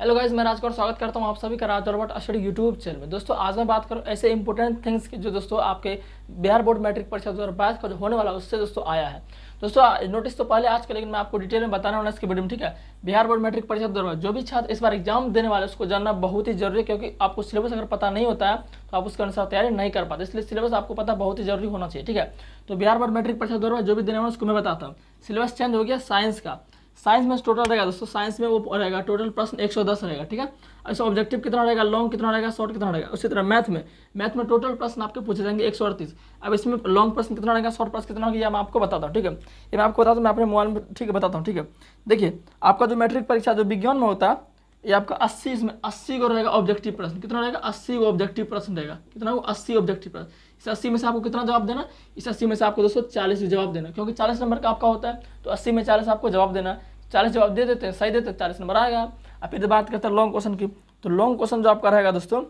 hello guys मैं राजकोर स्वागत करता हूँ आप सभी का राज रॉबर्ट यूट्यूब चैनल में दोस्तों आज मैं बात करूँ ऐसे इंपॉर्टेंट थिंग्स की जो दोस्तों आपके बिहार बोर्ड मैट्रिक परीक्षा दो हजार का जो होने वाला उससे दोस्तों आया है दोस्तों नोटिस तो पहले आज का लेकिन मैं आपको डिटेल में बताने वाला इसकी वीडियो में ठीक है बिहार बोर्ड मैट्रिक परीक्षा दो जो भी छात्र इस बार एग्जाम देने वाले उसको जानना बहुत ही जरूरी है क्योंकि आपको सिलेबस अगर पता नहीं होता है तो आप उसके अनुसार तैयारी नहीं कर पाते इसलिए सिलेबस आपको पता बहुत ही जरूरी होना चाहिए ठीक है तो बिहार बोर्ड मैट्रिक परीक्षा दो जो भी देने वाला उसको मैं बताता हूँ सिलेबस चेंज हो गया साइंस का साइंस में टोटल रहेगा दोस्तों साइंस में वो रहेगा टोटल प्रश्न 110 रहेगा ठीक है ऐसा ऑब्जेक्टिव कितना रहेगा लॉन्ग कितना रहेगा शॉर्ट कितना रहेगा उसी तरह मैथ में मैथ में टोटल प्रश्न आपके पूछे जाएंगे एक अब इसमें लॉन्ग प्रश्न कितना रहेगा शॉर्ट प्रश्न कितना होगा ये मैं आपको बताता हूँ ठीक है ये मैं आपको बताता हूँ मैं अपने मोबाइल में ठीक है बताता हूँ ठीक है देखिए आपका जो मैट्रिक परीक्षा जो विज्ञान में होता है ये आपका 80 इसमें 80 को रहेगा ऑब्जेक्टिव प्रश्न कितना रहेगा 80 को ऑब्जेक्टिव प्रश्न रहेगा कितना वो 80 ऑब्जेक्टिव प्रश्न इस 80 में से आपको कितना जवाब देना इस 80 में से आपको दोस्तों 40 जवाब देना क्योंकि 40 नंबर का आपका होता है तो 80 में 40 आपको जवाब देना चालीस जवाब दे देते हैं सही देते हैं चालीस नंबर आएगा अब फिर बात करते हैं लॉन्ग क्वेश्चन की तो लॉन्ग क्वेश्चन जो आपका रहेगा दोस्तों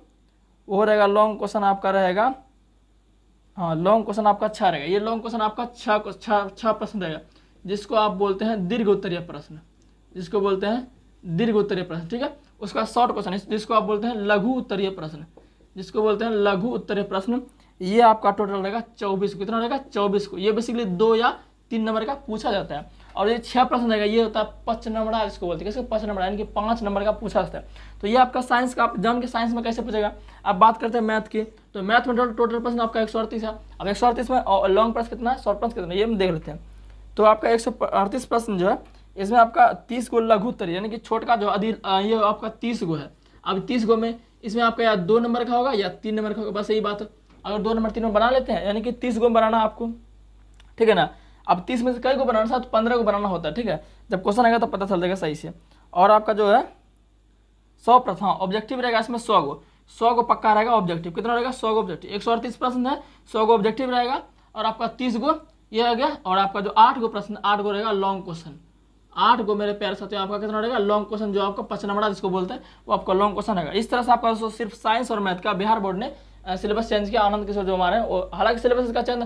वो रहेगा लॉन्ग क्वेश्चन आपका रहेगा हाँ लॉन्ग क्वेश्चन आपका अच्छा रहेगा ये लॉन्ग क्वेश्चन आपका छः छः प्रश्न रहेगा जिसको आप बोलते हैं दीर्घ उत्तरीय प्रश्न जिसको बोलते हैं दीर्घ उत्तरीय प्रश्न ठीक है उसका शॉर्ट क्वेश्चन जिसको आप बोलते हैं लघु उत्तरीय प्रश्न जिसको बोलते हैं लघु उत्तरीय प्रश्न ये आपका टोटल रहेगा चौबीस को कितना रहेगा चौबीस को ये बेसिकली दो या तीन नंबर का पूछा जाता है और ये छह प्रश्न रहेगा ये होता है पच नंबर इसको बोलते हैं इसको पच नंबर यानी कि पाँच नंबर का पूछा जाता है तो ये आपका साइंस का आप जान के साइंस में कैसे पूछेगा अब बात करते हैं मैथ की तो मैथ में टोटल प्रश्न आपका एक सौ अड़तीस है अब एक सौ अड़तीस में लॉन्ग प्रश्न कितना है शॉर्ट प्रश्न कितना ये हम देख लेते हैं तो आपका एक सौ अड़तीस प्रश्न जो है इसमें आपका तीस गो लघुत्तर यानी कि छोट का जो अधि ये आपका तीस गो है अब तीस गो में इसमें आपका या दो नंबर का होगा या तीन नंबर का होगा बस यही बात है अगर दो नंबर तीन नंबर बना लेते हैं यानी कि तीस गो बनाना आपको ठीक है ना अब तीस में से कई को बनाना था तो पंद्रह को बनाना होता है ठीक है जब क्वेश्चन आएगा तो पता चल जाएगा सही से और आपका जो है सौ प्रथा ऑब्जेक्टिव रहेगा इसमें सौ गो सौ को पक्का रहेगा ऑब्जेक्टिव कितना रहेगा सौ गो ऑब्जेक्टिव एक सौ अड़तीस प्रश्न है सौ गो ऑब्जेक्टिव रहेगा और आपका तीस गो ये आ गया और आपका जो आठ गो प्रश्न आठ गो रहेगा लॉन्ग क्वेश्चन आठ गो मेरे प्यारे साथियों आपका कितना रहेगा लॉन्ग क्वेश्चन जो आपका पच नंबर जिसको बोलते हैं वो आपका लॉन्ग क्वेश्चन रहेगा इस तरह से आपका दोस्तों सिर्फ साइंस और मैथ का बिहार बोर्ड ने सिलेबस चेंज किया आनंद किशोर जो हमारे हैं हालांकि सिलेबस इसका चेंज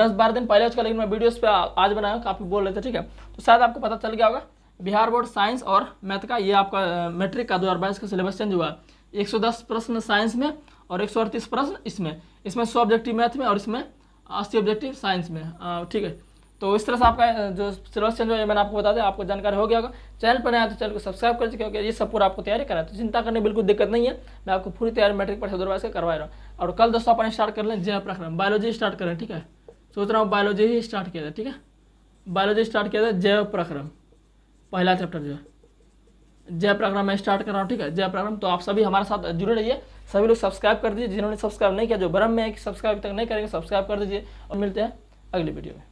दस बारह दिन पहले हो चुका लेकिन मैं वीडियोज पे आज बनाया काफ़ी बोल रहे थे ठीक है तो शायद आपको पता चल गया होगा बिहार बोर्ड साइंस और मैथ का ये आपका मैट्रिक का दो हज़ार बाईस का सिलेबस चेंज हुआ है एक सौ दस प्रश्न साइंस में और एक सौ अड़तीस प्रश्न इसमें इसमें सौ ऑब्जेक्टिव मैथ में और इसमें अस्सी ऑब्जेक्टिव साइंस में ठीक है तो इस तरह से आपका जो सिलेबस चेंज हो मैंने आपको बता दें आपको जानकारी हो गया होगा चैनल पर आया तो चैनल को सब्सक्राइब कर क्योंकि ये सब पूरा आपको तैयारी कराए तो चिंता करने बिल्कुल दिक्कत नहीं है मैं आपको पूरी तैयारी मैट्रिक पर से करवा रहा हूँ और कल दोस्तों अपने स्टार्ट कर लें जय आप बायोलॉजी स्टार्ट करें ठीक है सोच रहा हूँ बायोलॉजी ही स्टार्ट किया था ठीक है बायोलॉजी स्टार्ट किया था जय प्रक्रम पहला चैप्टर जो है जय प्रक्रम मैं स्टार्ट कर रहा हूँ ठीक है जय प्रक्रम तो आप सभी हमारे साथ जुड़े रहिए सभी लोग सब्सक्राइब कर दीजिए जिन्होंने सब्सक्राइब नहीं किया जो भ्रम में है कि सब्सक्राइब तक नहीं करेंगे सब्सक्राइब कर दीजिए और मिलते हैं अगली वीडियो में